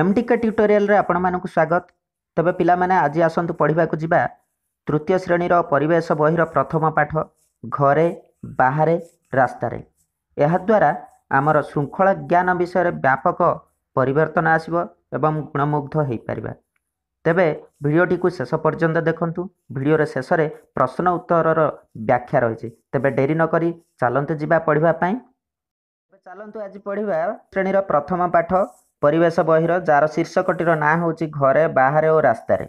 ଏମଟିକେ ଟ୍ୟୁଟୋରିଆଲରେ ଆପଣମାନଙ୍କୁ ସ୍ୱାଗତ ତେବେ ପିଲାମାନେ ଆଜି ଆସନ୍ତୁ ପଢ଼ିବାକୁ ଯିବା ତୃତୀୟ ଶ୍ରେଣୀର ପରିବେଶ ବହିର ପ୍ରଥମ ପାଠ ଘରେ ବାହାରେ ରାସ୍ତାରେ ଏହାଦ୍ୱାରା ଆମର ଶୃଙ୍ଖଳା ଜ୍ଞାନ ବିଷୟରେ ବ୍ୟାପକ ପରିବର୍ତ୍ତନ ଆସିବ ଏବଂ ଗୁଣମୁଗ୍ଧ ହୋଇପାରିବା ତେବେ ଭିଡ଼ିଓଟିକୁ ଶେଷ ପର୍ଯ୍ୟନ୍ତ ଦେଖନ୍ତୁ ଭିଡ଼ିଓର ଶେଷରେ ପ୍ରଶ୍ନ ଉତ୍ତରର ବ୍ୟାଖ୍ୟା ରହିଛି ତେବେ ଡେରି ନକରି ଚାଲନ୍ତୁ ଯିବା ପଢ଼ିବା ପାଇଁ ଚାଲନ୍ତୁ ଆଜି ପଢ଼ିବା ଶ୍ରେଣୀର ପ୍ରଥମ ପାଠ ପରିବେଶ ବହିର ଯାହାର ଶୀର୍ଷକଟିର ନାଁ ହେଉଛି ଘରେ ବାହାରେ ଓ ରାସ୍ତାରେ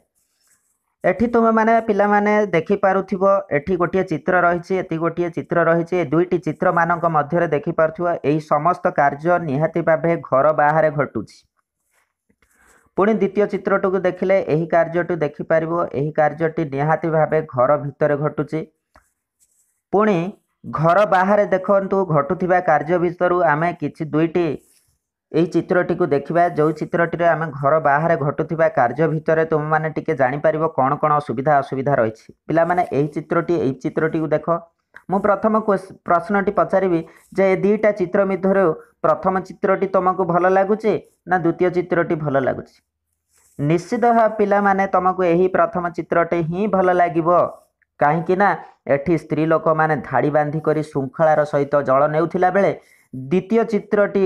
ଏଠି ତୁମେମାନେ ପିଲାମାନେ ଦେଖିପାରୁଥିବ ଏଠି ଗୋଟିଏ ଚିତ୍ର ରହିଛି ଏଠି ଗୋଟିଏ ଚିତ୍ର ରହିଛି ଏ ଦୁଇଟି ଚିତ୍ରମାନଙ୍କ ମଧ୍ୟରେ ଦେଖିପାରୁଥିବ ଏହି ସମସ୍ତ କାର୍ଯ୍ୟ ନିହାତି ଭାବେ ଘର ବାହାରେ ଘଟୁଛି ପୁଣି ଦ୍ୱିତୀୟ ଚିତ୍ରଟିକୁ ଦେଖିଲେ ଏହି କାର୍ଯ୍ୟଟି ଦେଖିପାରିବ ଏହି କାର୍ଯ୍ୟଟି ନିହାତି ଭାବେ ଘର ଭିତରେ ଘଟୁଛି ପୁଣି ଘର ବାହାରେ ଦେଖନ୍ତୁ ଘଟୁଥିବା କାର୍ଯ୍ୟ ଭିତରୁ ଆମେ କିଛି ଦୁଇଟି এই চিত্রটিକୁ ଦେଖିବା ଯେଉଁ ଚିତ୍ରଟିରେ ଆମେ ଘର ବାହାରେ ଘଟୁଥିବା କାର୍ଯ୍ୟ ଭିତରେ ତୁମେମାନେ ଟିକେ ଜାଣିପାରିବ କ'ଣ କ'ଣ ସୁବିଧା ଅସୁବିଧା ରହିଛି ପିଲାମାନେ ଏହି ଚିତ୍ରଟି ଏଇ ଚିତ୍ରଟିକୁ ଦେଖ ମୁଁ ପ୍ରଥମ ପ୍ରଶ୍ନଟି ପଚାରିବି ଯେ ଏ ଦୁଇଟା ଚିତ୍ର ମଧ୍ୟରୁ ପ୍ରଥମ ଚିତ୍ରଟି ତୁମକୁ ଭଲ ଲାଗୁଛି ନା ଦ୍ୱିତୀୟ ଚିତ୍ରଟି ଭଲ ଲାଗୁଛି ନିଶ୍ଚିତ ଭାବେ ପିଲାମାନେ ତୁମକୁ ଏହି ପ୍ରଥମ ଚିତ୍ରଟି ହିଁ ଭଲ ଲାଗିବ କାହିଁକି ନା ଏଠି ସ୍ତ୍ରୀ ଲୋକମାନେ ଧାଡ଼ି ବାନ୍ଧି କରି ଶୃଙ୍ଖଳାର ସହିତ ଜଳ ନେଉଥିଲା ବେଳେ ଦ୍ୱିତୀୟ ଚିତ୍ରଟି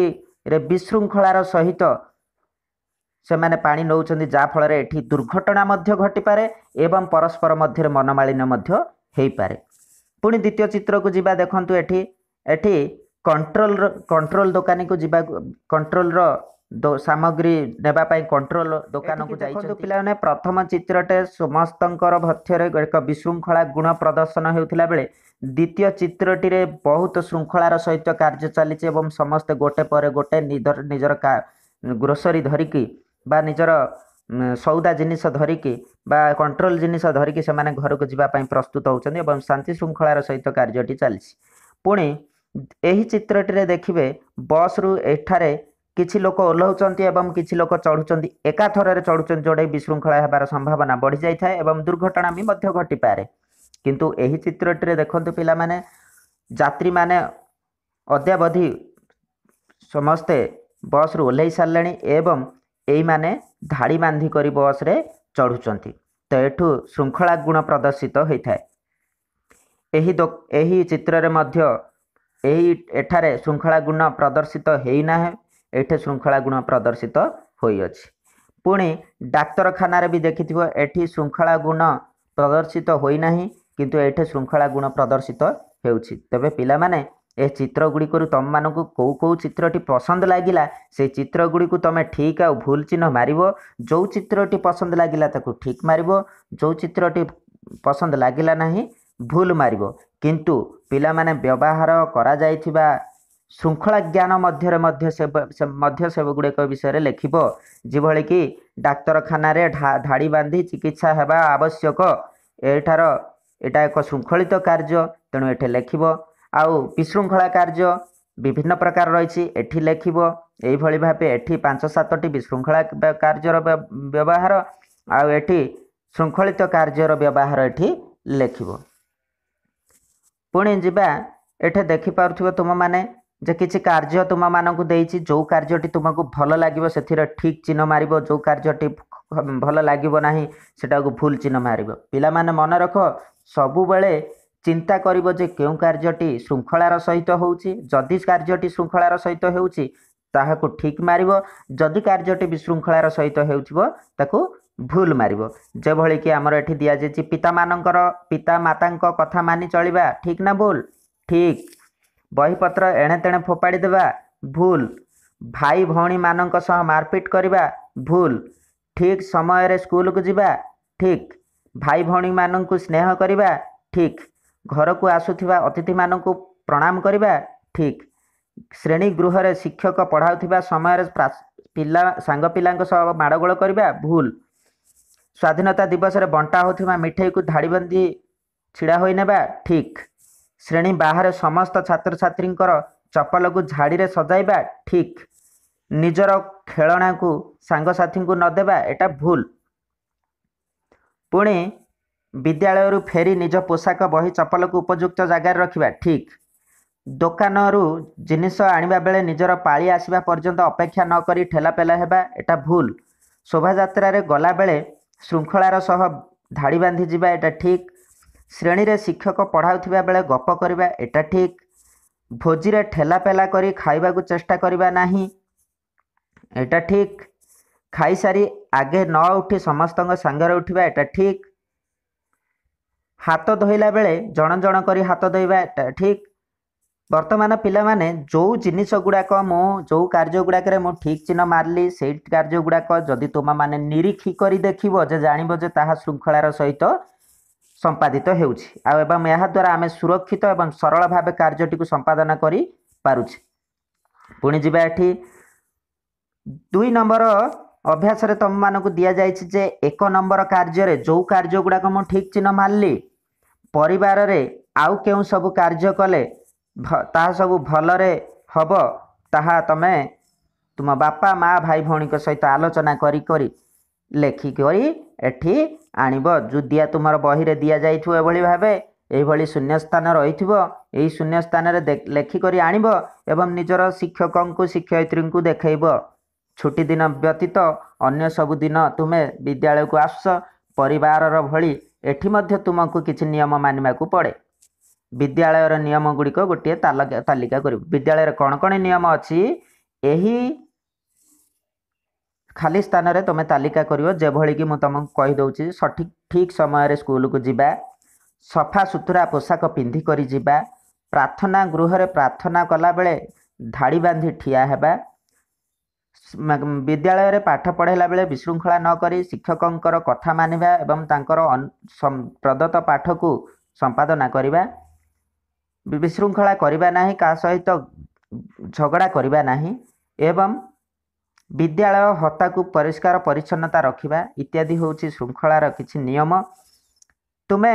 ରେ ବିଶୃଙ୍ଖଳାର ସହିତ ସେମାନେ ପାଣି ନେଉଛନ୍ତି ଯାହାଫଳରେ ଏଠି ଦୁର୍ଘଟଣା ମଧ୍ୟ ଘଟିପାରେ ଏବଂ ପରସ୍ପର ମଧ୍ୟରେ ମନମାଳିନ ମଧ୍ୟ ହେଇପାରେ ପୁଣି ଦ୍ୱିତୀୟ ଚିତ୍ରକୁ ଯିବା ଦେଖନ୍ତୁ ଏଠି ଏଠି କଣ୍ଟ୍ରୋଲର କଣ୍ଟ୍ରୋଲ ଦୋକାନୀକୁ ଯିବାକୁ କଣ୍ଟ୍ରୋଲର ସାମଗ୍ରୀ ନେବା ପାଇଁ କଣ୍ଟ୍ରୋଲ ଦୋକାନକୁ ଯାଇଛନ୍ତି ପିଲାମାନେ ପ୍ରଥମ ଚିତ୍ରଟେ ସମସ୍ତଙ୍କର ଭଥ୍ୟରେ ଏକ ବିଶୃଙ୍ଖଳା ଗୁଣ ପ୍ରଦର୍ଶନ ହେଉଥିଲା ବେଳେ ଦ୍ୱିତୀୟ ଚିତ୍ରଟିରେ ବହୁତ ଶୃଙ୍ଖଳାର ସହିତ କାର୍ଯ୍ୟ ଚାଲିଛି ଏବଂ ସମସ୍ତେ ଗୋଟେ ପରେ ଗୋଟେ ନିଜର ଗ୍ରୋସରୀ ଧରିକି ବା ନିଜର ସଉଦା ଜିନିଷ ଧରିକି ବା କଣ୍ଟ୍ରୋଲ ଜିନିଷ ଧରିକି ସେମାନେ ଘରକୁ ଯିବା ପାଇଁ ପ୍ରସ୍ତୁତ ହେଉଛନ୍ତି ଏବଂ ଶାନ୍ତି ଶୃଙ୍ଖଳାର ସହିତ କାର୍ଯ୍ୟଟି ଚାଲିଛି ପୁଣି ଏହି ଚିତ୍ରଟିରେ ଦେଖିବେ ବସ୍ରୁ ଏଠାରେ କିଛି ଲୋକ ଓହ୍ଲାଉଛନ୍ତି ଏବଂ କିଛି ଲୋକ ଚଢ଼ୁଛନ୍ତି ଏକାଥରରେ ଚଢ଼ୁଛନ୍ତି ଯେଉଁଟାକି ବିଶୃଙ୍ଖଳା ହେବାର ସମ୍ଭାବନା ବଢ଼ିଯାଇଥାଏ ଏବଂ ଦୁର୍ଘଟଣା ବି ମଧ୍ୟ ଘଟିପାରେ କିନ୍ତୁ ଏହି ଚିତ୍ରଟିରେ ଦେଖନ୍ତୁ ପିଲାମାନେ ଯାତ୍ରୀମାନେ ଅଦ୍ୟାବଧି ସମସ୍ତେ ବସ୍ରୁ ଓହ୍ଲାଇ ସାରିଲେଣି ଏବଂ ଏଇମାନେ ଧାଡ଼ି ବାନ୍ଧି କରି ବସ୍ରେ ଚଢ଼ୁଛନ୍ତି ତ ଏଠୁ ଶୃଙ୍ଖଳା ଗୁଣ ପ୍ରଦର୍ଶିତ ହୋଇଥାଏ ଏହି ଏହି ଚିତ୍ରରେ ମଧ୍ୟ ଏହି ଏଠାରେ ଶୃଙ୍ଖଳା ଗୁଣ ପ୍ରଦର୍ଶିତ ହୋଇନାହିଁ ଏଇଠି ଶୃଙ୍ଖଳା ଗୁଣ ପ୍ରଦର୍ଶିତ ହୋଇଅଛି ପୁଣି ଡାକ୍ତରଖାନାରେ ବି ଦେଖିଥିବ ଏଠି ଶୃଙ୍ଖଳା ଗୁଣ ପ୍ରଦର୍ଶିତ ହୋଇନାହିଁ କିନ୍ତୁ ଏଠି ଶୃଙ୍ଖଳା ଗୁଣ ପ୍ରଦର୍ଶିତ ହେଉଛି ତେବେ ପିଲାମାନେ ଏ ଚିତ୍ର ଗୁଡ଼ିକରୁ ତୁମମାନଙ୍କୁ କେଉଁ କେଉଁ ଚିତ୍ରଟି ପସନ୍ଦ ଲାଗିଲା ସେଇ ଚିତ୍ର ଗୁଡ଼ିକୁ ତୁମେ ଠିକ୍ ଆଉ ଭୁଲ ଚିହ୍ନ ମାରିବ ଯେଉଁ ଚିତ୍ରଟି ପସନ୍ଦ ଲାଗିଲା ତାକୁ ଠିକ୍ ମାରିବ ଯେଉଁ ଚିତ୍ରଟି ପସନ୍ଦ ଲାଗିଲା ନାହିଁ ଭୁଲ ମାରିବ କିନ୍ତୁ ପିଲାମାନେ ବ୍ୟବହାର କରାଯାଇଥିବା ଶୃଙ୍ଖଳା ଜ୍ଞାନ ମଧ୍ୟରେ ମଧ୍ୟ ସେ ମଧ୍ୟ ସେଗୁଡ଼ିକ ବିଷୟରେ ଲେଖିବ ଯେଭଳିକି ଡାକ୍ତରଖାନାରେ ଧାଡ଼ି ବାନ୍ଧି ଚିକିତ୍ସା ହେବା ଆବଶ୍ୟକ ଏଠାର ଏଇଟା ଏକ ଶୃଙ୍ଖଳିତ କାର୍ଯ୍ୟ ତେଣୁ ଏଠି ଲେଖିବ ଆଉ ବିଶୃଙ୍ଖଳା କାର୍ଯ୍ୟ ବିଭିନ୍ନ ପ୍ରକାର ରହିଛି ଏଠି ଲେଖିବ ଏଇଭଳି ଭାବେ ଏଠି ପାଞ୍ଚ ସାତଟି ବିଶୃଙ୍ଖଳା କାର୍ଯ୍ୟର ବ୍ୟବହାର ଆଉ ଏଠି ଶୃଙ୍ଖଳିତ କାର୍ଯ୍ୟର ବ୍ୟବହାର ଏଠି ଲେଖିବ ପୁଣି ଯିବା ଏଠି ଦେଖିପାରୁଥିବ ତୁମମାନେ ଯେ କିଛି କାର୍ଯ୍ୟ ତୁମମାନଙ୍କୁ ଦେଇଛି ଯେଉଁ କାର୍ଯ୍ୟଟି ତୁମକୁ ଭଲ ଲାଗିବ ସେଥିରେ ଠିକ୍ ଚିହ୍ନ ମାରିବ ଯେଉଁ କାର୍ଯ୍ୟଟି ଭଲ ଲାଗିବ ନାହିଁ ସେଟାକୁ ଭୁଲ ଚିହ୍ନ ମାରିବ ପିଲାମାନେ ମନେ ରଖ ସବୁବେଳେ ଚିନ୍ତା କରିବ ଯେ କେଉଁ କାର୍ଯ୍ୟଟି ଶୃଙ୍ଖଳାର ସହିତ ହେଉଛି ଯଦି କାର୍ଯ୍ୟଟି ଶୃଙ୍ଖଳାର ସହିତ ହେଉଛି ତାହାକୁ ଠିକ୍ ମାରିବ ଯଦି କାର୍ଯ୍ୟଟି ବିଶୃଙ୍ଖଳାର ସହିତ ହେଉଥିବ ତାକୁ ଭୁଲ ମାରିବ ଯେଭଳିକି ଆମର ଏଠି ଦିଆଯାଇଛି ପିତାମାନଙ୍କର ପିତାମାତାଙ୍କ କଥା ମାନି ଚଳିବା ଠିକ୍ ନା ଭୁଲ ଠିକ୍ ବହିପତ୍ର ଏଣେ ତେଣେ ଫୋପାଡ଼ି ଦେବା ଭୁଲ ଭାଇ ଭଉଣୀମାନଙ୍କ ସହ ମାରପିଟ୍ କରିବା ଭୁଲ ଠିକ୍ ସମୟରେ ସ୍କୁଲକୁ ଯିବା ଠିକ୍ ଭାଇ ଭଉଣୀମାନଙ୍କୁ ସ୍ନେହ କରିବା ଠିକ୍ ଘରକୁ ଆସୁଥିବା ଅତିଥିମାନଙ୍କୁ ପ୍ରଣାମ କରିବା ଠିକ୍ ଶ୍ରେଣୀ ଗୃହରେ ଶିକ୍ଷକ ପଢ଼ାଉଥିବା ସମୟରେ ପିଲା ସାଙ୍ଗ ପିଲାଙ୍କ ସହ ମାଡ଼ଗୋଳ କରିବା ଭୁଲ ସ୍ୱାଧୀନତା ଦିବସରେ ବଣ୍ଟା ହେଉଥିବା ମିଠେଇକୁ ଧାଡ଼ିବନ୍ଦୀ ଛିଡ଼ା ହୋଇନେବା ଠିକ୍ ଶ୍ରେଣୀ ବାହାରେ ସମସ୍ତ ଛାତ୍ରଛାତ୍ରୀଙ୍କର ଚପଲକୁ ଝାଡ଼ିରେ ସଜାଇବା ଠିକ୍ ନିଜର ଖେଳଣାକୁ ସାଙ୍ଗସାଥିଙ୍କୁ ନ ଦେବା ଏଟା ଭୁଲ ପୁଣି ବିଦ୍ୟାଳୟରୁ ଫେରି ନିଜ ପୋଷାକ ବହି ଚପଲକୁ ଉପଯୁକ୍ତ ଜାଗାରେ ରଖିବା ଠିକ୍ ଦୋକାନରୁ ଜିନିଷ ଆଣିବା ବେଳେ ନିଜର ପାଳି ଆସିବା ପର୍ଯ୍ୟନ୍ତ ଅପେକ୍ଷା ନକରି ଠେଲାପେଲା ହେବା ଏଟା ଭୁଲ ଶୋଭାଯାତ୍ରାରେ ଗଲାବେଳେ ଶୃଙ୍ଖଳାର ସହ ଧାଡ଼ି ବାନ୍ଧି ଯିବା ଏଟା ଠିକ୍ ଶ୍ରେଣୀରେ ଶିକ୍ଷକ ପଢ଼ାଉଥିବା ବେଳେ ଗପ କରିବା ଏଟା ଠିକ୍ ଭୋଜିରେ ଠେଲାପେଲା କରି ଖାଇବାକୁ ଚେଷ୍ଟା କରିବା ନାହିଁ ଏଟା ଠିକ୍ ଖାଇସାରି ଆଗେ ନ ଉଠି ସମସ୍ତଙ୍କ ସାଙ୍ଗରେ ଉଠିବା ଏଟା ଠିକ୍ ହାତ ଧୋଇଲା ବେଳେ ଜଣ ଜଣ କରି ହାତ ଧୋଇବା ଏଟା ଠିକ୍ ବର୍ତ୍ତମାନ ପିଲାମାନେ ଯେଉଁ ଜିନିଷ ଗୁଡ଼ାକ ମୁଁ ଯେଉଁ କାର୍ଯ୍ୟ ଗୁଡ଼ାକରେ ମୁଁ ଠିକ୍ ଚିହ୍ନ ମାରିଲି ସେଇ କାର୍ଯ୍ୟ ଗୁଡ଼ାକ ଯଦି ତୁମମାନେ ନିରୀକ୍ଷୀ କରି ଦେଖିବ ଯେ ଜାଣିବ ଯେ ତାହା ଶୃଙ୍ଖଳାର ସହିତ ସମ୍ପାଦିତ ହେଉଛି ଆଉ ଏବଂ ଏହାଦ୍ୱାରା ଆମେ ସୁରକ୍ଷିତ ଏବଂ ସରଳ ଭାବେ କାର୍ଯ୍ୟଟିକୁ ସମ୍ପାଦନ କରିପାରୁଛେ ପୁଣି ଯିବା ଏଠି ଦୁଇ ନମ୍ବର ଅଭ୍ୟାସରେ ତୁମମାନଙ୍କୁ ଦିଆଯାଇଛି ଯେ ଏକ ନମ୍ବର କାର୍ଯ୍ୟରେ ଯେଉଁ କାର୍ଯ୍ୟ ଗୁଡ଼ାକ ମୁଁ ଠିକ୍ ଚିହ୍ନ ମାରିଲି ପରିବାରରେ ଆଉ କେଉଁ ସବୁ କାର୍ଯ୍ୟ କଲେ ତାହା ସବୁ ଭଲରେ ହେବ ତାହା ତୁମେ ତୁମ ବାପା ମା' ଭାଇ ଭଉଣୀଙ୍କ ସହିତ ଆଲୋଚନା କରି କରି ଲେଖିକରି ଏଠି ଆଣିବ ଜୁଦିଆ ତୁମର ବହିରେ ଦିଆଯାଇଥିବ ଏଭଳି ଭାବେ ଏଇଭଳି ଶୂନ୍ୟସ୍ଥାନ ରହିଥିବ ଏହି ଶୂନ୍ୟସ୍ଥାନରେ ଲେଖିକରି ଆଣିବ ଏବଂ ନିଜର ଶିକ୍ଷକଙ୍କୁ ଶିକ୍ଷୟିତ୍ରୀଙ୍କୁ ଦେଖାଇବ ଛୁଟି ଦିନ ବ୍ୟତୀତ ଅନ୍ୟ ସବୁ ଦିନ ତୁମେ ବିଦ୍ୟାଳୟକୁ ଆସ ପରିବାରର ଭଳି ଏଠି ମଧ୍ୟ ତୁମକୁ କିଛି ନିୟମ ମାନିବାକୁ ପଡ଼େ ବିଦ୍ୟାଳୟର ନିୟମଗୁଡ଼ିକ ଗୋଟିଏ ତାଲିକା କରିବ ବିଦ୍ୟାଳୟରେ କ'ଣ କ'ଣ ନିୟମ ଅଛି ଏହି ଖାଲି ସ୍ଥାନରେ ତୁମେ ତାଲିକା କରିବ ଯେଭଳିକି ମୁଁ ତୁମକୁ କହିଦେଉଛି ସଠିକ୍ ଠିକ୍ ସମୟରେ ସ୍କୁଲକୁ ଯିବା ସଫା ସୁତୁରା ପୋଷାକ ପିନ୍ଧିକରି ଯିବା ପ୍ରାର୍ଥନା ଗୃହରେ ପ୍ରାର୍ଥନା କଲାବେଳେ ଧାଡ଼ି ବାନ୍ଧି ଠିଆ ହେବା ବିଦ୍ୟାଳୟରେ ପାଠ ପଢ଼ାଇଲା ବେଳେ ବିଶୃଙ୍ଖଳା ନକରି ଶିକ୍ଷକଙ୍କର କଥା ମାନିବା ଏବଂ ତାଙ୍କର ପ୍ରଦତ୍ତ ପାଠକୁ ସମ୍ପାଦନା କରିବା ବିଶୃଙ୍ଖଳା କରିବା ନାହିଁ କାହା ସହିତ ଝଗଡ଼ା କରିବା ନାହିଁ ଏବଂ ବିଦ୍ୟାଳୟ ହତାକୁ ପରିଷ୍କାର ପରିଚ୍ଛନ୍ନତା ରଖିବା ଇତ୍ୟାଦି ହେଉଛି ଶୃଙ୍ଖଳାର କିଛି ନିୟମ ତୁମେ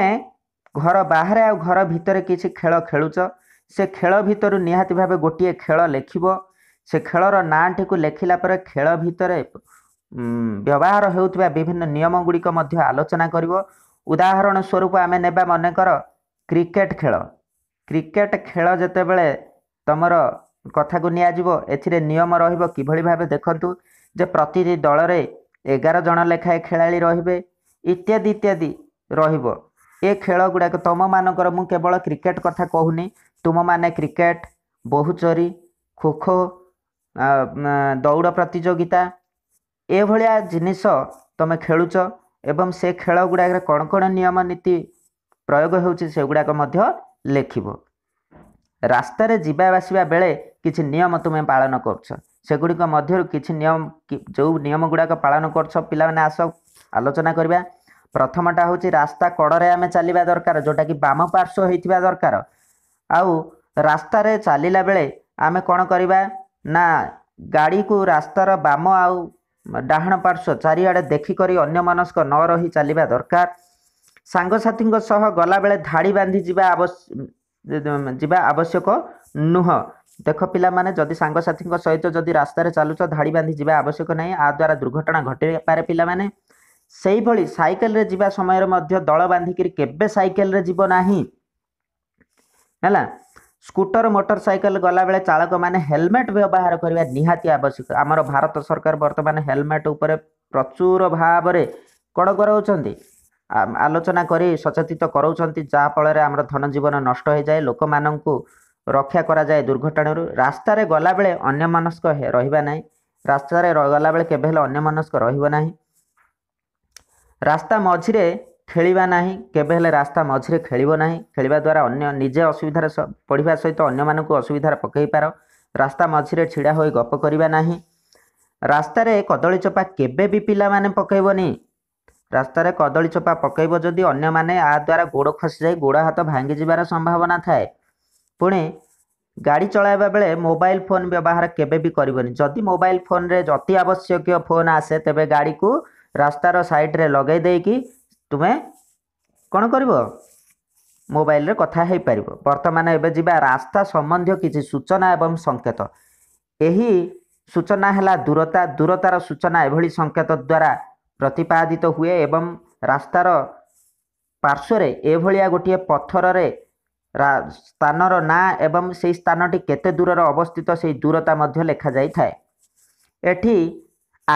ଘର ବାହାରେ ଆଉ ଘର ଭିତରେ କିଛି ଖେଳ ଖେଳୁଛ ସେ ଖେଳ ଭିତରୁ ନିହାତି ଭାବେ ଗୋଟିଏ ଖେଳ ଲେଖିବ ସେ ଖେଳର ନାଁଟିକୁ ଲେଖିଲା ପରେ ଖେଳ ଭିତରେ ବ୍ୟବହାର ହେଉଥିବା ବିଭିନ୍ନ ନିୟମ ଗୁଡ଼ିକ ମଧ୍ୟ ଆଲୋଚନା କରିବ ଉଦାହରଣ ସ୍ୱରୂପ ଆମେ ନେବା ମନେକର କ୍ରିକେଟ୍ ଖେଳ କ୍ରିକେଟ୍ ଖେଳ ଯେତେବେଳେ ତୁମର କଥାକୁ ନିଆଯିବ ଏଥିରେ ନିୟମ ରହିବ କିଭଳି ଭାବେ ଦେଖନ୍ତୁ ଯେ ପ୍ରତି ଦଳରେ ଏଗାର ଜଣ ଲେଖାଏଁ ଖେଳାଳି ରହିବେ ଇତ୍ୟାଦି ଇତ୍ୟାଦି ରହିବ ଏ ଖେଳ ଗୁଡ଼ାକ ତୁମମାନଙ୍କର ମୁଁ କେବଳ କ୍ରିକେଟ କଥା କହୁନି ତୁମମାନେ କ୍ରିକେଟ ବୋହୁଚୋରୀ ଖୋଖୋ ଦୌଡ଼ ପ୍ରତିଯୋଗିତା ଏଭଳିଆ ଜିନିଷ ତୁମେ ଖେଳୁଛ ଏବଂ ସେ ଖେଳ ଗୁଡ଼ାକରେ କ'ଣ କ'ଣ ନିୟମ ନୀତି ପ୍ରୟୋଗ ହେଉଛି ସେଗୁଡ଼ାକ ମଧ୍ୟ ଲେଖିବ ରାସ୍ତାରେ ଯିବା ଆସିବା ବେଳେ କିଛି ନିୟମ ତୁମେ ପାଳନ କରୁଛ ସେଗୁଡ଼ିକ ମଧ୍ୟରୁ କିଛି ନିୟମ ଯେଉଁ ନିୟମ ଗୁଡ଼ାକ ପାଳନ କରୁଛ ପିଲାମାନେ ଆସ ଆଲୋଚନା କରିବା ପ୍ରଥମଟା ହେଉଛି ରାସ୍ତା କଡ଼ରେ ଆମେ ଚାଲିବା ଦରକାର ଯେଉଁଟାକି ବାମ ପାର୍ଶ୍ୱ ହେଇଥିବା ଦରକାର ଆଉ ରାସ୍ତାରେ ଚାଲିଲା ବେଳେ ଆମେ କ'ଣ କରିବା ନା ଗାଡ଼ିକୁ ରାସ୍ତାର ବାମ ଆଉ ଡାହାଣ ପାର୍ଶ୍ୱ ଚାରିଆଡ଼େ ଦେଖିକରି ଅନ୍ୟମାନଙ୍କ ନ ରହି ଚାଲିବା ଦରକାର ସାଙ୍ଗସାଥିଙ୍କ ସହ ଗଲାବେଳେ ଧାଡ଼ି ବାନ୍ଧି ଯିବା ଆବଶ୍ୟ ଯିବା ଆବଶ୍ୟକ ନୁହଁ ଦେଖ ପିଲାମାନେ ଯଦି ସାଙ୍ଗସାଥିଙ୍କ ସହିତ ଯଦି ରାସ୍ତାରେ ଚାଲୁଛ ଧାଡ଼ି ବାନ୍ଧି ଯିବା ଆବଶ୍ୟକ ନାହିଁ ଆ ଦ୍ୱାରା ଦୁର୍ଘଟଣା ଘଟିପାରେ ପିଲାମାନେ ସେଇଭଳି ସାଇକେଲରେ ଯିବା ସମୟରେ ମଧ୍ୟ ଦଳ ବାନ୍ଧିକିରି କେବେ ସାଇକେଲରେ ଯିବ ନାହିଁ ହେଲା ସ୍କୁଟର ମୋଟର ସାଇକେଲ ଗଲାବେଳେ ଚାଳକମାନେ ହେଲମେଟ୍ ବ୍ୟବହାର କରିବା ନିହାତି ଆବଶ୍ୟକ ଆମର ଭାରତ ସରକାର ବର୍ତ୍ତମାନ ହେଲମେଟ୍ ଉପରେ ପ୍ରଚୁର ଭାବରେ କଡ଼ କରାଉଛନ୍ତି ଆଲୋଚନା କରି ସଚେତିତ କରାଉଛନ୍ତି ଯାହାଫଳରେ ଆମର ଧନଜୀବନ ନଷ୍ଟ ହୋଇଯାଏ ଲୋକମାନଙ୍କୁ ରକ୍ଷା କରାଯାଏ ଦୁର୍ଘଟଣାରୁ ରାସ୍ତାରେ ଗଲାବେଳେ ଅନ୍ୟମନସ୍କ ରହିବା ନାହିଁ ରାସ୍ତାରେ ଗଲାବେଳେ କେବେ ହେଲେ ଅନ୍ୟମନସ୍କ ରହିବ ନାହିଁ ରାସ୍ତା ମଝିରେ ଖେଳିବା ନାହିଁ କେବେ ହେଲେ ରାସ୍ତା ମଝିରେ ଖେଳିବ ନାହିଁ ଖେଳିବା ଦ୍ୱାରା ଅନ୍ୟ ନିଜେ ଅସୁବିଧାରେ ପଢ଼ିବା ସହିତ ଅନ୍ୟମାନଙ୍କୁ ଅସୁବିଧାରେ ପକାଇ ପାର ରାସ୍ତା ମଝିରେ ଛିଡ଼ା ହୋଇ ଗପ କରିବା ନାହିଁ ରାସ୍ତାରେ କଦଳୀ ଚୋପା କେବେ ବି ପିଲାମାନେ ପକାଇବନି ରାସ୍ତାରେ କଦଳୀ ଚୋପା ପକାଇବ ଯଦି ଅନ୍ୟମାନେ ଆ ଦ୍ୱାରା ଗୋଡ଼ ଖସିଯାଇ ଗୋଡ଼ ହାତ ଭାଙ୍ଗିଯିବାର ସମ୍ଭାବନା ଥାଏ ପୁଣି ଗାଡ଼ି ଚଳାଇବା ବେଳେ ମୋବାଇଲ ଫୋନ୍ ବ୍ୟବହାର କେବେ ବି କରିବନି ଯଦି ମୋବାଇଲ ଫୋନ୍ରେ ଅତି ଆବଶ୍ୟକୀୟ ଫୋନ୍ ଆସେ ତେବେ ଗାଡ଼ିକୁ ରାସ୍ତାର ସାଇଡ଼୍ରେ ଲଗାଇ ଦେଇକି ତୁମେ କ'ଣ କରିବ ମୋବାଇଲରେ କଥା ହେଇପାରିବ ବର୍ତ୍ତମାନ ଏବେ ଯିବା ରାସ୍ତା ସମ୍ବନ୍ଧୀୟ କିଛି ସୂଚନା ଏବଂ ସଙ୍କେତ ଏହି ସୂଚନା ହେଲା ଦୂରତା ଦୂରତାର ସୂଚନା ଏଭଳି ସଙ୍କେତ ଦ୍ୱାରା ପ୍ରତିପାଦିତ ହୁଏ ଏବଂ ରାସ୍ତାର ପାର୍ଶ୍ୱରେ ଏଭଳିଆ ଗୋଟିଏ ପଥରରେ ସ୍ଥାନର ନାଁ ଏବଂ ସେହି ସ୍ଥାନଟି କେତେ ଦୂରରେ ଅବସ୍ଥିତ ସେହି ଦୂରତା ମଧ୍ୟ ଲେଖାଯାଇଥାଏ ଏଠି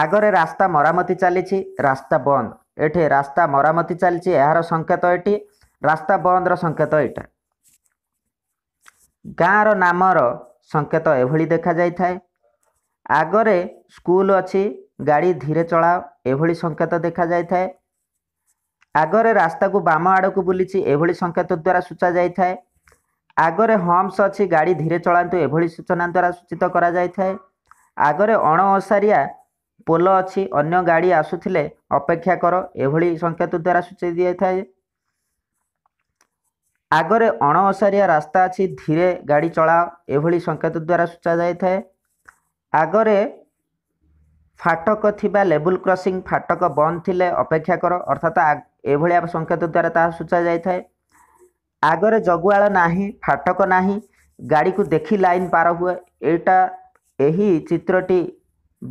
ଆଗରେ ରାସ୍ତା ମରାମତି ଚାଲିଛି ରାସ୍ତା ବନ୍ଦ ଏଠି ରାସ୍ତା ମରାମତି ଚାଲିଛି ଏହାର ସଙ୍କେତ ଏଠି ରାସ୍ତା ବନ୍ଦର ସଙ୍କେତ ଏଇଟା ଗାଁର ନାମର ସଙ୍କେତ ଏଭଳି ଦେଖାଯାଇଥାଏ ଆଗରେ ସ୍କୁଲ ଅଛି ଗାଡ଼ି ଧୀରେ ଚଳାଅ ଏଭଳି ସଂକେତ ଦେଖାଯାଇଥାଏ ଆଗରେ ରାସ୍ତାକୁ ବାମ ଆଡ଼କୁ ବୁଲିଛି ଏଭଳି ସଂକେତ ଦ୍ୱାରା ସୂଚାଯାଇଥାଏ ଆଗରେ ହମ୍ସ ଅଛି ଗାଡ଼ି ଧୀରେ ଚଳାନ୍ତୁ ଏଭଳି ସୂଚନା ଦ୍ୱାରା ସୂଚିତ କରାଯାଇଥାଏ ଆଗରେ ଅଣଓସାରିଆ ପୋଲ ଅଛି ଅନ୍ୟ ଗାଡ଼ି ଆସୁଥିଲେ ଅପେକ୍ଷା କର ଏଭଳି ସଂକେତ ଦ୍ୱାରା ସୂଚାଇ ଦିଆଥାଏ ଆଗରେ ଅଣଓସାରିଆ ରାସ୍ତା ଅଛି ଧୀରେ ଗାଡ଼ି ଚଳାଅ ଏଭଳି ସଂକେତ ଦ୍ୱାରା ସୂଚାଯାଇଥାଏ ଆଗରେ ଫାଟକ ଥିବା ଲେବୁଲ କ୍ରସିଂ ଫାଟକ ବନ୍ଦ ଥିଲେ ଅପେକ୍ଷା କର ଅର୍ଥାତ୍ ଏଭଳିଆ ସଙ୍କେତ ଦ୍ୱାରା ତାହା ସୂଚା ଯାଇଥାଏ ଆଗରେ ଜଗୁଆଳ ନାହିଁ ଫାଟକ ନାହିଁ ଗାଡ଼ିକୁ ଦେଖି ଲାଇନ୍ ପାର ହୁଏ ଏଇଟା ଏହି ଚିତ୍ରଟି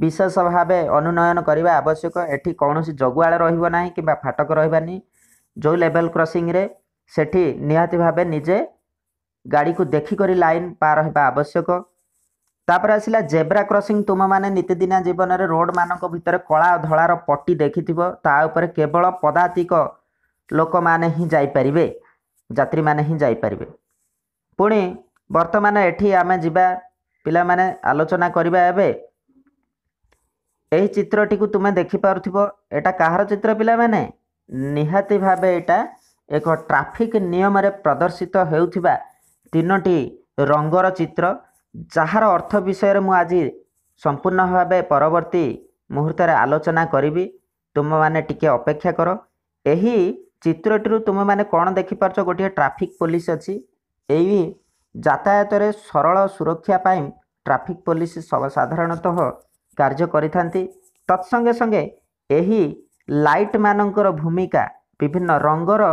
ବିଶେଷ ଭାବେ ଅନୁନୟନ କରିବା ଆବଶ୍ୟକ ଏଠି କୌଣସି ଜଗୁଆଳ ରହିବ ନାହିଁ କିମ୍ବା ଫାଟକ ରହିବାନି ଯେଉଁ ଲେବଲ୍ କ୍ରସିଂରେ ସେଠି ନିହାତି ଭାବେ ନିଜେ ଗାଡ଼ିକୁ ଦେଖିକରି ଲାଇନ୍ ପାର ହେବା ଆବଶ୍ୟକ ତାପରେ ଆସିଲା ଜେବ୍ରା କ୍ରସିଂ ତୁମମାନେ ନିତିଦିନିଆ ଜୀବନରେ ରୋଡ଼ମାନଙ୍କ ଭିତରେ କଳା ଧଳାର ପଟି ଦେଖିଥିବ ତା ଉପରେ କେବଳ ପଦାତିକ ଲୋକମାନେ ହିଁ ଯାଇପାରିବେ ଯାତ୍ରୀମାନେ ହିଁ ଯାଇପାରିବେ ପୁଣି ବର୍ତ୍ତମାନ ଏଠି ଆମେ ଯିବା ପିଲାମାନେ ଆଲୋଚନା କରିବା ଏବେ ଏହି ଚିତ୍ରଟିକୁ ତୁମେ ଦେଖିପାରୁଥିବ ଏଇଟା କାହାର ଚିତ୍ର ପିଲାମାନେ ନିହାତି ଭାବେ ଏଇଟା ଏକ ଟ୍ରାଫିକ୍ ନିୟମରେ ପ୍ରଦର୍ଶିତ ହେଉଥିବା ତିନୋଟି ରଙ୍ଗର ଚିତ୍ର ଯାହାର ଅର୍ଥ ବିଷୟରେ ମୁଁ ଆଜି ସମ୍ପୂର୍ଣ୍ଣ ଭାବେ ପରବର୍ତ୍ତୀ ମୁହୂର୍ତ୍ତରେ ଆଲୋଚନା କରିବି ତୁମମାନେ ଟିକିଏ ଅପେକ୍ଷା କର ଏହି ଚିତ୍ରଟିରୁ ତୁମେମାନେ କ'ଣ ଦେଖିପାରୁଛ ଗୋଟିଏ ଟ୍ରାଫିକ୍ ପୋଲିସ ଅଛି ଏହି ଯାତାୟାତରେ ସରଳ ସୁରକ୍ଷା ପାଇଁ ଟ୍ରାଫିକ୍ ପୋଲିସ ସାଧାରଣତଃ କାର୍ଯ୍ୟ କରିଥାନ୍ତି ତତ୍ସଙ୍ଗେ ସଙ୍ଗେ ଏହି ଲାଇଟ୍ ମାନଙ୍କର ଭୂମିକା ବିଭିନ୍ନ ରଙ୍ଗର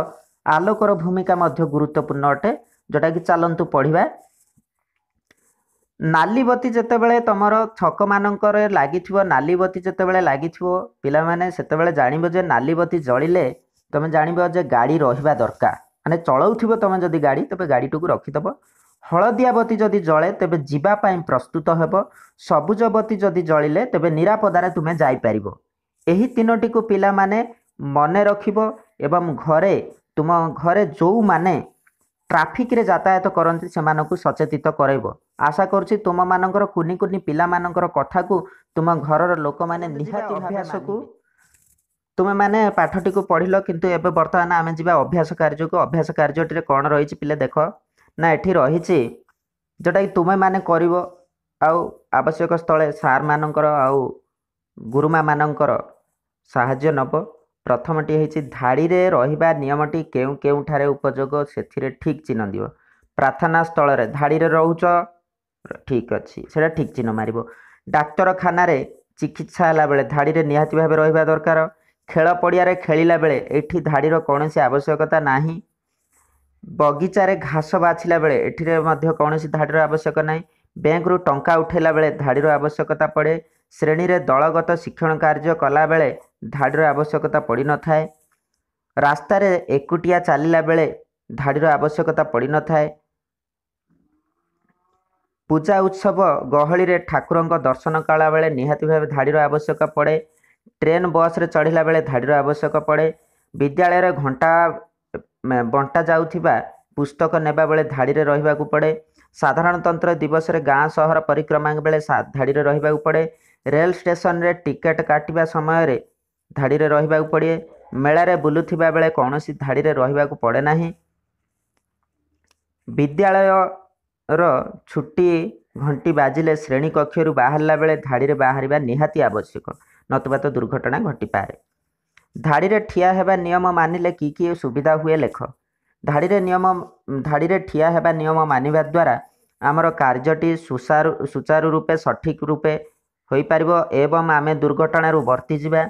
ଆଲୋକର ଭୂମିକା ମଧ୍ୟ ଗୁରୁତ୍ୱପୂର୍ଣ୍ଣ ଅଟେ ଯେଉଁଟାକି ଚାଲନ୍ତୁ ପଢ଼ିବା ନାଲି ବତି ଯେତେବେଳେ ତୁମର ଛକମାନଙ୍କରେ ଲାଗିଥିବ ନାଲି ବତି ଯେତେବେଳେ ଲାଗିଥିବ ପିଲାମାନେ ସେତେବେଳେ ଜାଣିବ ଯେ ନାଲି ବତି ଜଳିଲେ ତୁମେ ଜାଣିବ ଯେ ଗାଡ଼ି ରହିବା ଦରକାର ମାନେ ଚଳାଉଥିବ ତୁମେ ଯଦି ଗାଡ଼ି ତେବେ ଗାଡ଼ିଟିକୁ ରଖିଦେବ ହଳଦିଆ ବତି ଯଦି ଜଳେ ତେବେ ଯିବା ପାଇଁ ପ୍ରସ୍ତୁତ ହେବ ସବୁଜ ବତି ଯଦି ଜଳିଲେ ତେବେ ନିରାପଦାରେ ତୁମେ ଯାଇପାରିବ ଏହି ତିନୋଟିକୁ ପିଲାମାନେ ମନେ ରଖିବ ଏବଂ ଘରେ ତୁମ ଘରେ ଯେଉଁମାନେ ଟ୍ରାଫିକ୍ରେ ଯାତାୟାତ କରନ୍ତି ସେମାନଙ୍କୁ ସଚେତିତ କରାଇବ ଆଶା କରୁଛି ତୁମମାନଙ୍କର କୁନି କୁନି ପିଲାମାନଙ୍କର କଥାକୁ ତୁମ ଘରର ଲୋକମାନେ ନିହାତି ଅଭ୍ୟାସକୁ ତୁମେମାନେ ପାଠଟିକୁ ପଢ଼ିଲ କିନ୍ତୁ ଏବେ ବର୍ତ୍ତମାନ ଆମେ ଯିବା ଅଭ୍ୟାସ କାର୍ଯ୍ୟକୁ ଅଭ୍ୟାସ କାର୍ଯ୍ୟଟିରେ କ'ଣ ରହିଛି ପିଲା ଦେଖ ନା ଏଠି ରହିଛି ଯେଉଁଟାକି ତୁମେମାନେ କରିବ ଆଉ ଆବଶ୍ୟକ ସ୍ଥଳେ ସାର୍ମାନଙ୍କର ଆଉ ଗୁରୁମାମାନଙ୍କର ସାହାଯ୍ୟ ନେବ ପ୍ରଥମଟି ହେଉଛି ଧାଡ଼ିରେ ରହିବା ନିୟମଟି କେଉଁ କେଉଁଠାରେ ଉପଯୋଗ ସେଥିରେ ଠିକ୍ ଚିହ୍ନ ଦିବ ପ୍ରାର୍ଥନା ସ୍ଥଳରେ ଧାଡ଼ିରେ ରହୁଛ ଠିକ୍ ଅଛି ସେଇଟା ଠିକ୍ ଚିହ୍ନ ମାରିବ ଡାକ୍ତରଖାନାରେ ଚିକିତ୍ସା ହେଲାବେଳେ ଧାଡ଼ିରେ ନିହାତି ଭାବେ ରହିବା ଦରକାର ଖେଳ ପଡ଼ିଆରେ ଖେଳିଲା ବେଳେ ଏଠି ଧାଡ଼ିର କୌଣସି ଆବଶ୍ୟକତା ନାହିଁ ବଗିଚାରେ ଘାସ ବାଛିଲା ବେଳେ ଏଠିରେ ମଧ୍ୟ କୌଣସି ଧାଡ଼ିର ଆବଶ୍ୟକ ନାହିଁ ବ୍ୟାଙ୍କରୁ ଟଙ୍କା ଉଠାଇଲା ବେଳେ ଧାଡ଼ିର ଆବଶ୍ୟକତା ପଡ଼େ ଶ୍ରେଣୀରେ ଦଳଗତ ଶିକ୍ଷଣ କାର୍ଯ୍ୟ କଲାବେଳେ ଧାଡ଼ିର ଆବଶ୍ୟକତା ପଡ଼ିନଥାଏ ରାସ୍ତାରେ ଏକୁଟିଆ ଚାଲିଲା ବେଳେ ଧାଡ଼ିର ଆବଶ୍ୟକତା ପଡ଼ିନଥାଏ ପୂଜା ଉତ୍ସବ ଗହଳିରେ ଠାକୁରଙ୍କ ଦର୍ଶନ କଲାବେଳେ ନିହାତି ଭାବେ ଧାଡ଼ିର ଆବଶ୍ୟକ ପଡ଼େ ଟ୍ରେନ୍ ବସ୍ରେ ଚଢ଼ିଲା ବେଳେ ଧାଡ଼ିର ଆବଶ୍ୟକ ପଡ଼େ ବିଦ୍ୟାଳୟରେ ଘଣ୍ଟା ବଣ୍ଟା ଯାଉଥିବା ପୁସ୍ତକ ନେବା ବେଳେ ଧାଡ଼ିରେ ରହିବାକୁ ପଡ଼େ ସାଧାରଣତନ୍ତ୍ର ଦିବସରେ ଗାଁ ସହର ପରିକ୍ରମା ବେଳେ ଧାଡ଼ିରେ ରହିବାକୁ ପଡ଼େ ରେଲ ଷ୍ଟେସନରେ ଟିକେଟ୍ କାଟିବା ସମୟରେ ଧାଡ଼ିରେ ରହିବାକୁ ପଡ଼େ ମେଳାରେ ବୁଲୁଥିବା ବେଳେ କୌଣସି ଧାଡ଼ିରେ ରହିବାକୁ ପଡ଼େ ନାହିଁ ବିଦ୍ୟାଳୟ ର ଛୁଟି ଘଣ୍ଟି ବାଜିଲେ ଶ୍ରେଣୀ କକ୍ଷରୁ ବାହାରିଲା ବେଳେ ଧାଡ଼ିରେ ବାହାରିବା ନିହାତି ଆବଶ୍ୟକ ନତୁବା ତ ଦୁର୍ଘଟଣା ଘଟିପାରେ ଧାଡ଼ିରେ ଠିଆ ହେବା ନିୟମ ମାନିଲେ କି କି ସୁବିଧା ହୁଏ ଲେଖ ଧାଡ଼ିରେ ନିୟମ ଧାଡ଼ିରେ ଠିଆ ହେବା ନିୟମ ମାନିବା ଦ୍ୱାରା ଆମର କାର୍ଯ୍ୟଟି ସୁସାରୁ ସୁଚାରୁ ରୂପେ ସଠିକ୍ ରୂପେ ହୋଇପାରିବ ଏବଂ ଆମେ ଦୁର୍ଘଟଣାରୁ ବର୍ତ୍ତିଯିବା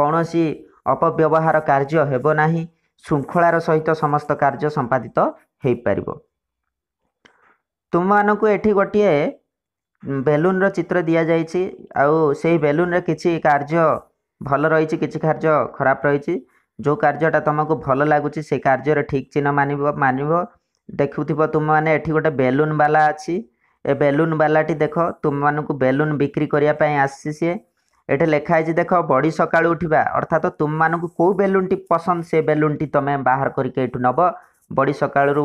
କୌଣସି ଅପବ୍ୟବହାର କାର୍ଯ୍ୟ ହେବ ନାହିଁ ଶୃଙ୍ଖଳାର ସହିତ ସମସ୍ତ କାର୍ଯ୍ୟ ସମ୍ପାଦିତ ହୋଇପାରିବ ତୁମମାନଙ୍କୁ ଏଠି ଗୋଟିଏ ବେଲୁନ୍ର ଚିତ୍ର ଦିଆଯାଇଛି ଆଉ ସେଇ ବେଲୁନ୍ରେ କିଛି କାର୍ଯ୍ୟ ଭଲ ରହିଛି କିଛି କାର୍ଯ୍ୟ ଖରାପ ରହିଛି ଯେଉଁ କାର୍ଯ୍ୟଟା ତୁମକୁ ଭଲ ଲାଗୁଛି ସେ କାର୍ଯ୍ୟରେ ଠିକ୍ ଚିହ୍ନ ମାନିବ ମାନିବ ଦେଖୁଥିବ ତୁମମାନେ ଏଠି ଗୋଟେ ବେଲୁନ୍ ବାଲା ଅଛି ଏ ବେଲୁନ୍ ବାଲାଟି ଦେଖ ତୁମମାନଙ୍କୁ ବେଲୁନ୍ ବିକ୍ରି କରିବା ପାଇଁ ଆସିଛି ସିଏ ଏଠି ଲେଖା ହେଇଛି ଦେଖ ବଡ଼ି ସକାଳୁ ଉଠିବା ଅର୍ଥାତ ତୁମମାନଙ୍କୁ କେଉଁ ବେଲୁନ୍ଟି ପସନ୍ଦ ସେ ବେଲୁନ୍ଟି ତୁମେ ବାହାର କରିକି ଏଠୁ ନେବ ବଡ଼ି ସକାଳରୁ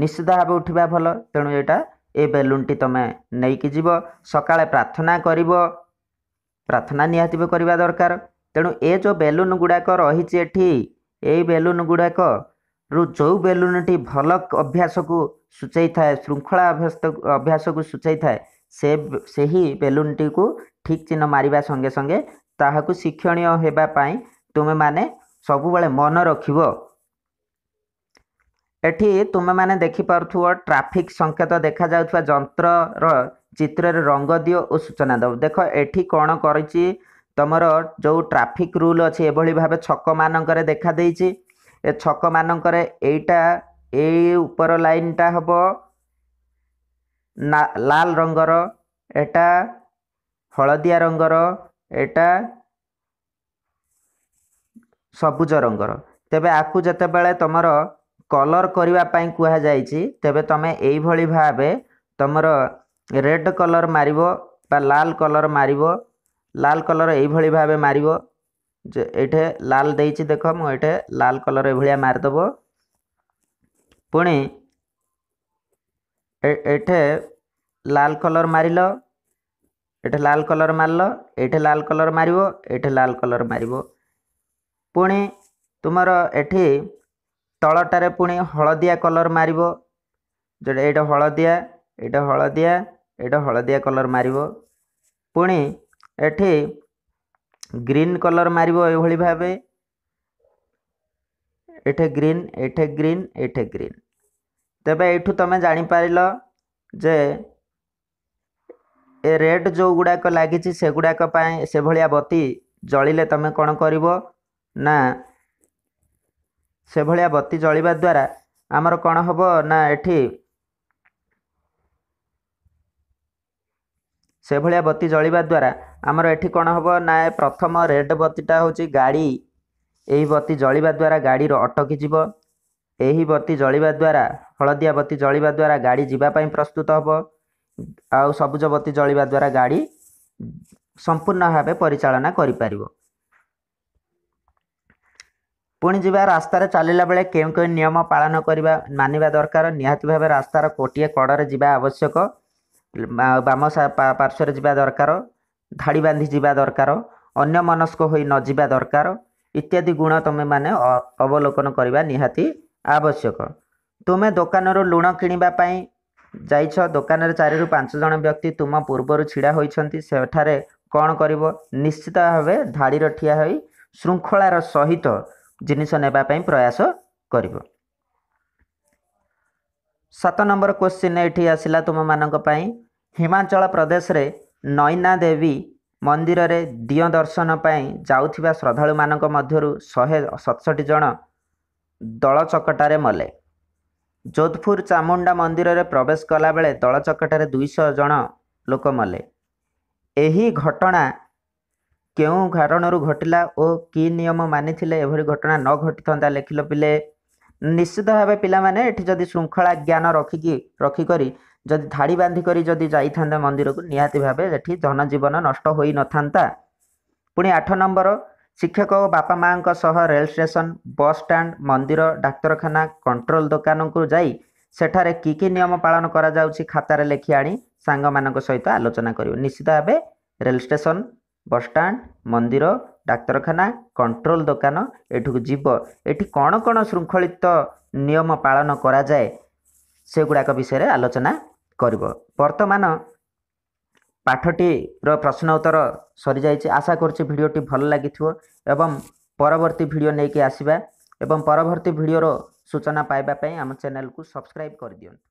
ନିଶ୍ଚିତ ଭାବେ ଉଠିବା ଭଲ ତେଣୁ ଏଇଟା ଏ ବେଲୁନ୍ଟି ତୁମେ ନେଇକି ଯିବ ସକାଳେ ପ୍ରାର୍ଥନା କରିବ ପ୍ରାର୍ଥନା ନିହାତି ବି କରିବା ଦରକାର ତେଣୁ ଏ ଯେଉଁ ବେଲୁନ୍ ଗୁଡ଼ାକ ରହିଛି ଏଠି ଏଇ ବେଲୁନ୍ ଗୁଡ଼ାକରୁ ଯେଉଁ ବେଲୁନ୍ଟି ଭଲ ଅଭ୍ୟାସକୁ ସୂଚାଇଥାଏ ଶୃଙ୍ଖଳା ଅଭ୍ୟାସ ଅଭ୍ୟାସକୁ ସୂଚାଇଥାଏ ସେ ସେହି ବେଲୁନ୍ଟିକୁ ଠିକ୍ ଚିହ୍ନ ମାରିବା ସଙ୍ଗେ ସଙ୍ଗେ ତାହାକୁ ଶିକ୍ଷଣୀୟ ହେବା ପାଇଁ ତୁମେମାନେ ସବୁବେଳେ ମନେ ରଖିବ ଏଠି ତୁମେମାନେ ଦେଖିପାରୁଥିବ ଟ୍ରାଫିକ୍ ସଂକେତ ଦେଖାଯାଉଥିବା ଯନ୍ତ୍ରର ଚିତ୍ରରେ ରଙ୍ଗ ଦିଅ ଓ ସୂଚନା ଦେବ ଦେଖ ଏଠି କ'ଣ କରିଛି ତୁମର ଯେଉଁ ଟ୍ରାଫିକ୍ ରୁଲ୍ ଅଛି ଏଭଳି ଭାବେ ଛକମାନଙ୍କରେ ଦେଖାଦେଇଛି ଏ ଛକମାନଙ୍କରେ ଏଇଟା ଏଇ ଉପର ଲାଇନ୍ଟା ହେବ ନା ଲାଲ ରଙ୍ଗର ଏଟା ହଳଦିଆ ରଙ୍ଗର ଏଟା ସବୁଜ ରଙ୍ଗର ତେବେ ଆକୁ ଯେତେବେଳେ ତୁମର କଲର୍ କରିବା ପାଇଁ କୁହାଯାଇଛି ତେବେ ତୁମେ ଏଇଭଳି ଭାବେ ତୁମର ରେଡ଼୍ କଲର୍ ମାରିବ ବା ଲାଲ କଲର୍ ମାରିବ ଲାଲ କଲର୍ ଏଇଭଳି ଭାବେ ମାରିବ ଯେ ଏଇଠେ ଲାଲ ଦେଇଛି ଦେଖ ମୁଁ ଏଇଠେ ଲାଲ କଲର୍ ଏଭଳିଆ ମାରିଦେବ ପୁଣି ଏଇଠେ ଲାଲ କଲର୍ ମାରିଲ ଏଇଠେ ଲାଲ କଲର୍ ମାରିଲ ଏଇଠେ ଲାଲ କଲର୍ ମାରିବ ଏଇଠେ ଲାଲ କଲର୍ ମାରିବ ପୁଣି ତୁମର ଏଠି ତଳଟାରେ ପୁଣି ହଳଦିଆ କଲର୍ ମାରିବ ଯେଉଁଟା ଏଇଟା ହଳଦିଆ ଏଇଟା ହଳଦିଆ ଏଇଟା ହଳଦିଆ କଲର୍ ମାରିବ ପୁଣି ଏଠି ଗ୍ରୀନ୍ କଲର୍ ମାରିବ ଏଭଳି ଭାବେ ଏଠେ ଗ୍ରୀନ୍ ଏଠେ ଗ୍ରୀନ୍ ଏଠେ ଗ୍ରୀନ୍ ତେବେ ଏଇଠୁ ତମେ ଜାଣିପାରିଲ ଯେ ଏ ରେଡ଼୍ ଯେଉଁ ଗୁଡ଼ାକ ଲାଗିଛି ସେଗୁଡ଼ାକ ପାଇଁ ସେଭଳିଆ ବତୀ ଜଳିଲେ ତମେ କ'ଣ କରିବ ନା ସେଭଳିଆ ବତି ଜଳିବା ଦ୍ୱାରା ଆମର କ'ଣ ହେବ ନା ଏଠି ସେଭଳିଆ ବତି ଜଳିବା ଦ୍ୱାରା ଆମର ଏଠି କ'ଣ ହେବ ନା ଏ ପ୍ରଥମ ରେଡ଼୍ ବତିଟା ହେଉଛି ଗାଡ଼ି ଏହି ବତି ଜଳିବା ଦ୍ୱାରା ଗାଡ଼ିର ଅଟକି ଯିବ ଏହି ବତି ଜଳିବା ଦ୍ୱାରା ହଳଦିଆ ବତି ଜଳିବା ଦ୍ୱାରା ଗାଡ଼ି ଯିବା ପାଇଁ ପ୍ରସ୍ତୁତ ହେବ ଆଉ ସବୁଜ ବତି ଜଳିବା ଦ୍ୱାରା ଗାଡ଼ି ସମ୍ପୂର୍ଣ୍ଣ ଭାବେ ପରିଚାଳନା କରିପାରିବ ପୁଣି ଯିବା ରାସ୍ତାରେ ଚାଲିଲା ବେଳେ କେଉଁ କେଉଁ ନିୟମ ପାଳନ କରିବା ମାନିବା ଦରକାର ନିହାତି ଭାବେ ରାସ୍ତାର ଗୋଟିଏ କଡ଼ରେ ଯିବା ଆବଶ୍ୟକ ବାମ ପାର୍ଶ୍ୱରେ ଯିବା ଦରକାର ଧାଡ଼ି ବାନ୍ଧି ଯିବା ଦରକାର ଅନ୍ୟ ମନସ୍କ ହୋଇ ନଯିବା ଦରକାର ଇତ୍ୟାଦି ଗୁଣ ତୁମେମାନେ ଅବଲୋକନ କରିବା ନିହାତି ଆବଶ୍ୟକ ତୁମେ ଦୋକାନରୁ ଲୁଣ କିଣିବା ପାଇଁ ଯାଇଛ ଦୋକାନରେ ଚାରିରୁ ପାଞ୍ଚ ଜଣ ବ୍ୟକ୍ତି ତୁମ ପୂର୍ବରୁ ଛିଡ଼ା ହୋଇଛନ୍ତି ସେଠାରେ କ'ଣ କରିବ ନିଶ୍ଚିତ ଭାବେ ଧାଡ଼ିର ଠିଆ ହୋଇ ଶୃଙ୍ଖଳାର ସହିତ ଜିନିଷ ନେବା ପାଇଁ ପ୍ରୟାସ କରିବ ସାତ ନମ୍ବର କ୍ୱେଶ୍ଚିନ୍ ଏଇଠି ଆସିଲା ତୁମମାନଙ୍କ ପାଇଁ ହିମାଚଳ ପ୍ରଦେଶରେ ନୈନା ଦେବୀ ମନ୍ଦିରରେ ଦିଅ ଦର୍ଶନ ପାଇଁ ଯାଉଥିବା ଶ୍ରଦ୍ଧାଳୁମାନଙ୍କ ମଧ୍ୟରୁ ଶହେ ସତଷଠି ଜଣ ଦଳ ଚକଟାରେ ମଲେ ଯୋଧପୁର ଚାମୁଣ୍ଡା ମନ୍ଦିରରେ ପ୍ରବେଶ କଲାବେଳେ ଦଳ ଚକଟାରେ ଦୁଇଶହ ଜଣ ଲୋକ ମଲେ ଏହି ଘଟଣା କେଉଁ କାରଣରୁ ଘଟିଲା ଓ କି ନିୟମ ମାନିଥିଲେ ଏଭଳି ଘଟଣା ନ ଘଟିଥାନ୍ତା ଲେଖିଲ ପିଲେ ନିଶ୍ଚିତ ଭାବେ ପିଲାମାନେ ଏଠି ଯଦି ଶୃଙ୍ଖଳା ଜ୍ଞାନ ରଖିକି ରଖିକରି ଯଦି ଧାଡ଼ି ବାନ୍ଧି କରି ଯଦି ଯାଇଥାନ୍ତେ ମନ୍ଦିରକୁ ନିହାତି ଭାବେ ଏଠି ଜନଜୀବନ ନଷ୍ଟ ହୋଇନଥାନ୍ତା ପୁଣି ଆଠ ନମ୍ବର ଶିକ୍ଷକ ଓ ବାପା ମାଆଙ୍କ ସହ ରେଲ ଷ୍ଟେସନ ବସ୍ ଷ୍ଟାଣ୍ଡ ମନ୍ଦିର ଡାକ୍ତରଖାନା କଣ୍ଟ୍ରୋଲ ଦୋକାନକୁ ଯାଇ ସେଠାରେ କି କି ନିୟମ ପାଳନ କରାଯାଉଛି ଖାତାରେ ଲେଖି ଆଣି ସାଙ୍ଗମାନଙ୍କ ସହିତ ଆଲୋଚନା କରିବ ନିଶ୍ଚିତ ଭାବେ ରେଲ ଷ୍ଟେସନ ବସ୍ଷ୍ଟାଣ୍ଡ ମନ୍ଦିର ଡାକ୍ତରଖାନା କଣ୍ଟ୍ରୋଲ ଦୋକାନ ଏଠିକୁ ଯିବ ଏଠି କ'ଣ କ'ଣ ଶୃଙ୍ଖଳିତ ନିୟମ ପାଳନ କରାଯାଏ ସେଗୁଡ଼ାକ ବିଷୟରେ ଆଲୋଚନା କରିବ ବର୍ତ୍ତମାନ ପାଠଟିର ପ୍ରଶ୍ନ ଉତ୍ତର ସରିଯାଇଛି ଆଶା କରୁଛି ଭିଡ଼ିଓଟି ଭଲ ଲାଗିଥିବ ଏବଂ ପରବର୍ତ୍ତୀ ଭିଡ଼ିଓ ନେଇକି ଆସିବା ଏବଂ ପରବର୍ତ୍ତୀ ଭିଡ଼ିଓର ସୂଚନା ପାଇବା ପାଇଁ ଆମ ଚ୍ୟାନେଲ୍କୁ ସବସ୍କ୍ରାଇବ୍ କରିଦିଅନ୍ତୁ